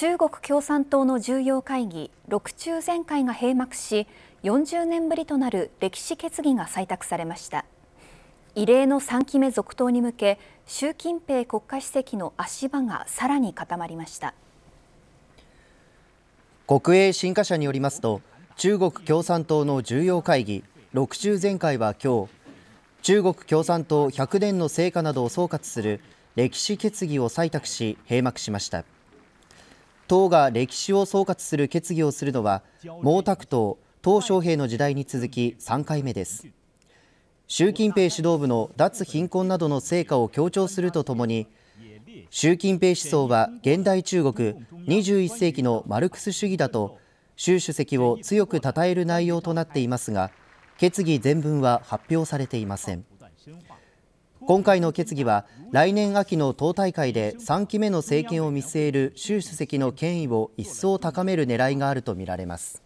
中国共産党の重要会議6中全会が閉幕し40年ぶりとなる歴史決議が採択されました異例の3期目続投に向け習近平国家主席の足場がさらに固まりました国営新華社によりますと中国共産党の重要会議6中全会は今日中国共産党100年の成果などを総括する歴史決議を採択し閉幕しました。党が歴史を総括する決議をするのは毛沢東、鄧小平の時代に続き3回目です習近平指導部の脱貧困などの成果を強調するとともに習近平思想は現代中国21世紀のマルクス主義だと習主席を強く称える内容となっていますが決議全文は発表されていません今回の決議は来年秋の党大会で3期目の政権を見据える習主席の権威を一層高める狙いがあるとみられます。